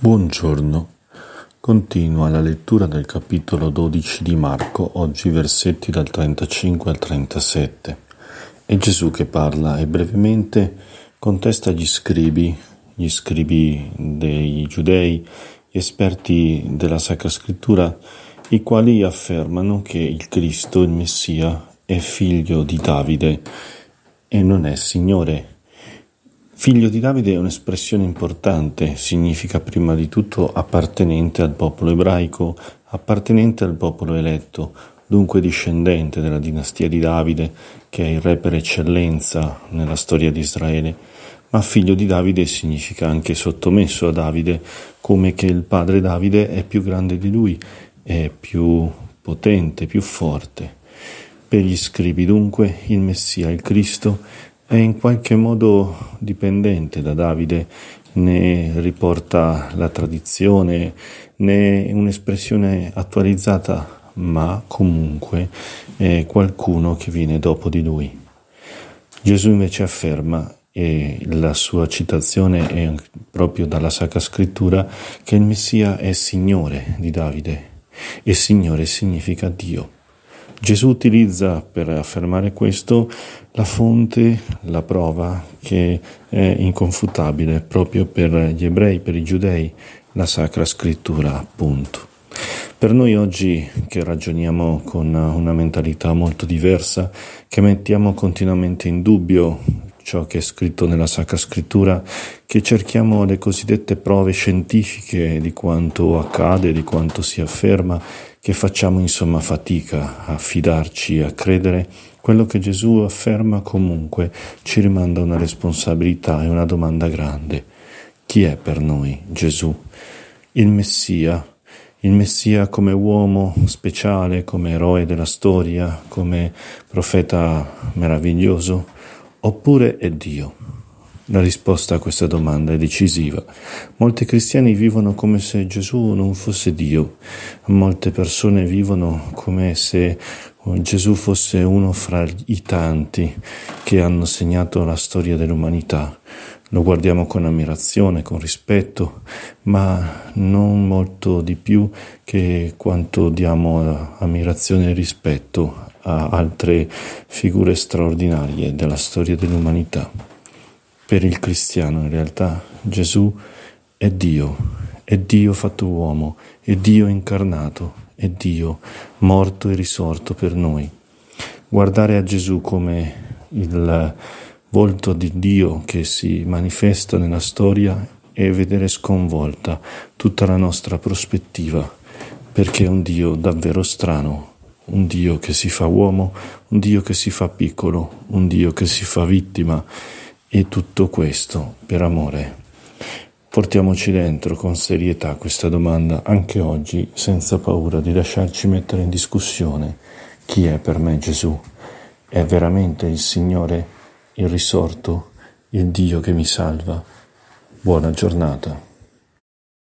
Buongiorno. Continua la lettura del capitolo 12 di Marco, oggi versetti dal 35 al 37. È Gesù che parla e brevemente contesta gli scribi, gli scribi dei giudei, gli esperti della Sacra Scrittura, i quali affermano che il Cristo, il Messia, è figlio di Davide e non è Signore Figlio di Davide è un'espressione importante, significa prima di tutto appartenente al popolo ebraico, appartenente al popolo eletto, dunque discendente della dinastia di Davide, che è il re per eccellenza nella storia di Israele, ma figlio di Davide significa anche sottomesso a Davide, come che il padre Davide è più grande di lui, è più potente, più forte. Per gli scribi dunque il Messia, il Cristo, è in qualche modo dipendente da Davide, ne riporta la tradizione, né un'espressione attualizzata, ma comunque è qualcuno che viene dopo di lui. Gesù invece afferma, e la sua citazione è proprio dalla Sacra Scrittura, che il Messia è Signore di Davide e Signore significa Dio. Gesù utilizza per affermare questo la fonte, la prova che è inconfutabile proprio per gli ebrei, per i giudei, la Sacra Scrittura appunto. Per noi oggi che ragioniamo con una mentalità molto diversa, che mettiamo continuamente in dubbio ciò che è scritto nella Sacra Scrittura, che cerchiamo le cosiddette prove scientifiche di quanto accade, di quanto si afferma, che facciamo insomma fatica a fidarci, a credere, quello che Gesù afferma comunque ci rimanda una responsabilità e una domanda grande. Chi è per noi Gesù? Il Messia? Il Messia come uomo speciale, come eroe della storia, come profeta meraviglioso? Oppure è Dio? La risposta a questa domanda è decisiva. Molti cristiani vivono come se Gesù non fosse Dio, molte persone vivono come se Gesù fosse uno fra i tanti che hanno segnato la storia dell'umanità. Lo guardiamo con ammirazione, con rispetto, ma non molto di più che quanto diamo ammirazione e rispetto a altre figure straordinarie della storia dell'umanità. Per il cristiano in realtà Gesù è Dio, è Dio fatto uomo, è Dio incarnato, è Dio morto e risorto per noi. Guardare a Gesù come il volto di Dio che si manifesta nella storia e vedere sconvolta tutta la nostra prospettiva, perché è un Dio davvero strano, un Dio che si fa uomo, un Dio che si fa piccolo, un Dio che si fa vittima e tutto questo per amore. Portiamoci dentro con serietà questa domanda anche oggi senza paura di lasciarci mettere in discussione chi è per me Gesù. È veramente il Signore, il risorto, il Dio che mi salva. Buona giornata.